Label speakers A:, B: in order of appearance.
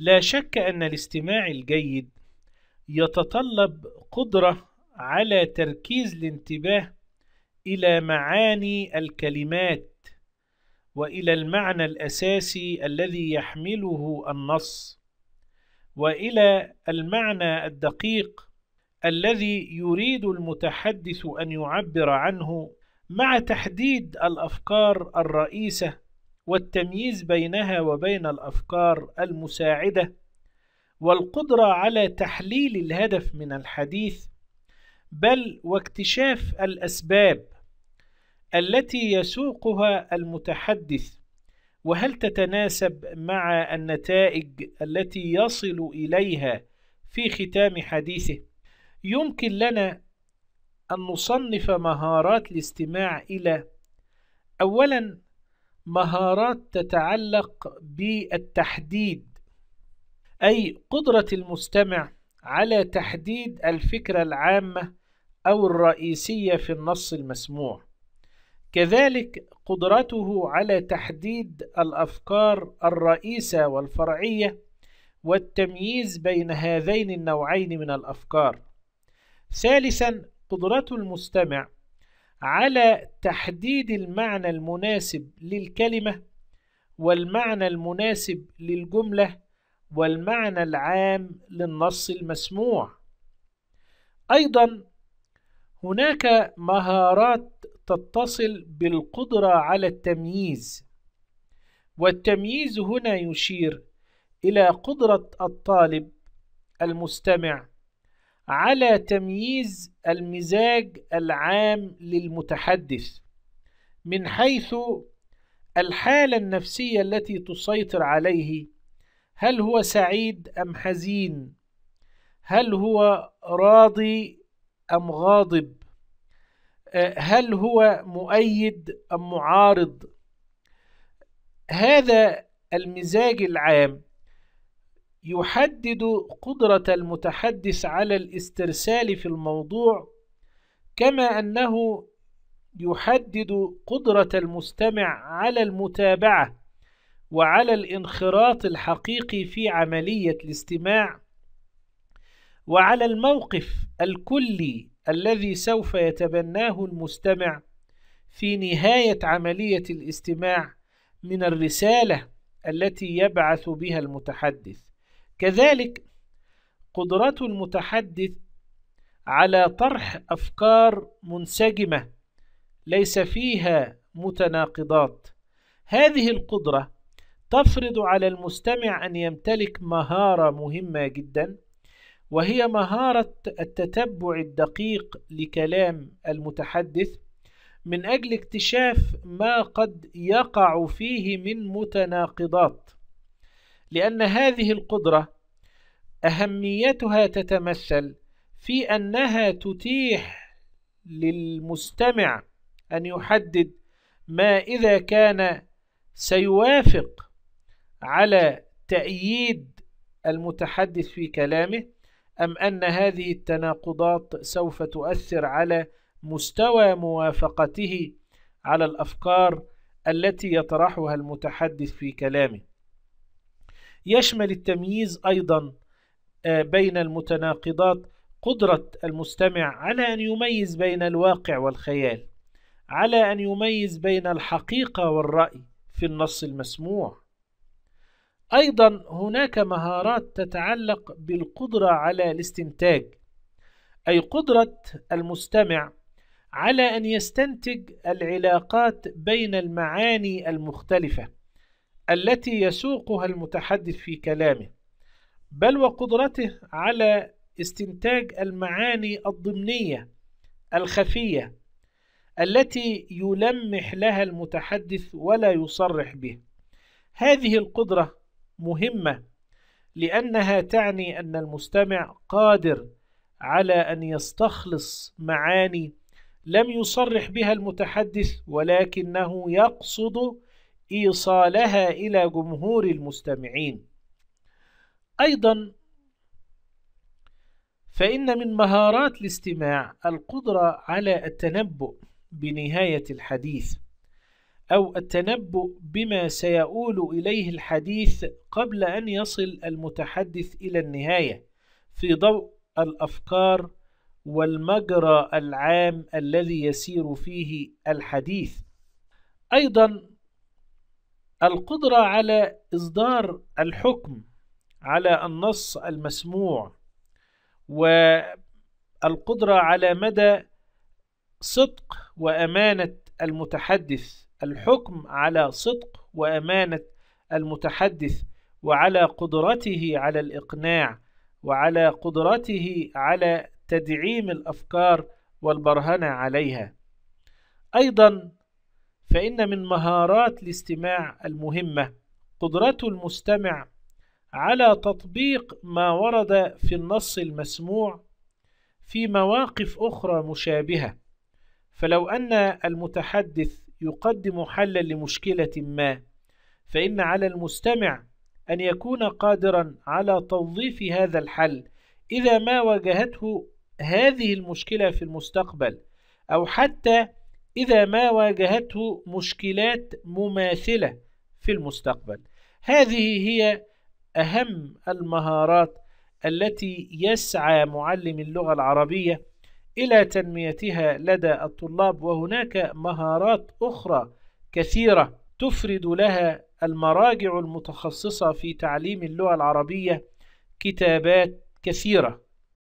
A: لا شك أن الاستماع الجيد يتطلب قدرة على تركيز الانتباه إلى معاني الكلمات وإلى المعنى الأساسي الذي يحمله النص وإلى المعنى الدقيق الذي يريد المتحدث أن يعبر عنه مع تحديد الأفكار الرئيسة والتمييز بينها وبين الافكار المساعده والقدره على تحليل الهدف من الحديث بل واكتشاف الاسباب التي يسوقها المتحدث وهل تتناسب مع النتائج التي يصل اليها في ختام حديثه يمكن لنا ان نصنف مهارات الاستماع الى اولا مهارات تتعلق بالتحديد أي قدرة المستمع على تحديد الفكرة العامة أو الرئيسية في النص المسموع كذلك قدرته على تحديد الأفكار الرئيسة والفرعية والتمييز بين هذين النوعين من الأفكار ثالثا قدرة المستمع على تحديد المعنى المناسب للكلمة والمعنى المناسب للجملة والمعنى العام للنص المسموع أيضا هناك مهارات تتصل بالقدرة على التمييز والتمييز هنا يشير إلى قدرة الطالب المستمع على تمييز المزاج العام للمتحدث من حيث الحالة النفسية التي تسيطر عليه هل هو سعيد أم حزين هل هو راضي أم غاضب آه، هل هو مؤيد أم معارض هذا المزاج العام يحدد قدرة المتحدث على الاسترسال في الموضوع كما أنه يحدد قدرة المستمع على المتابعة وعلى الانخراط الحقيقي في عملية الاستماع وعلى الموقف الكلي الذي سوف يتبناه المستمع في نهاية عملية الاستماع من الرسالة التي يبعث بها المتحدث كذلك قدرات المتحدث على طرح أفكار منسجمة ليس فيها متناقضات هذه القدرة تفرض على المستمع أن يمتلك مهارة مهمة جدا وهي مهارة التتبع الدقيق لكلام المتحدث من أجل اكتشاف ما قد يقع فيه من متناقضات لأن هذه القدرة أهميتها تتمثل في أنها تتيح للمستمع أن يحدد ما إذا كان سيوافق على تأييد المتحدث في كلامه أم أن هذه التناقضات سوف تؤثر على مستوى موافقته على الأفكار التي يطرحها المتحدث في كلامه يشمل التمييز أيضا آه، بين المتناقضات قدرة المستمع على أن يميز بين الواقع والخيال على أن يميز بين الحقيقة والرأي في النص المسموع أيضا هناك مهارات تتعلق بالقدرة على الاستنتاج أي قدرة المستمع على أن يستنتج العلاقات بين المعاني المختلفة التي يسوقها المتحدث في كلامه بل وقدرته على استنتاج المعاني الضمنيه الخفيه التي يلمح لها المتحدث ولا يصرح به هذه القدره مهمه لانها تعني ان المستمع قادر على ان يستخلص معاني لم يصرح بها المتحدث ولكنه يقصد إيصالها إلى جمهور المستمعين أيضا فإن من مهارات الاستماع القدرة على التنبؤ بنهاية الحديث أو التنبؤ بما سيؤول إليه الحديث قبل أن يصل المتحدث إلى النهاية في ضوء الأفكار والمجرى العام الذي يسير فيه الحديث أيضا القدرة على إصدار الحكم على النص المسموع والقدرة على مدى صدق وأمانة المتحدث الحكم على صدق وأمانة المتحدث وعلى قدرته على الإقناع وعلى قدرته على تدعيم الأفكار والبرهنة عليها أيضا فإن من مهارات الاستماع المهمة قدرة المستمع على تطبيق ما ورد في النص المسموع في مواقف أخرى مشابهة فلو أن المتحدث يقدم حلا لمشكلة ما فإن على المستمع أن يكون قادرا على توظيف هذا الحل إذا ما واجهته هذه المشكلة في المستقبل أو حتى إذا ما واجهته مشكلات مماثلة في المستقبل هذه هي أهم المهارات التي يسعى معلم اللغة العربية إلى تنميتها لدى الطلاب وهناك مهارات أخرى كثيرة تفرد لها المراجع المتخصصة في تعليم اللغة العربية كتابات كثيرة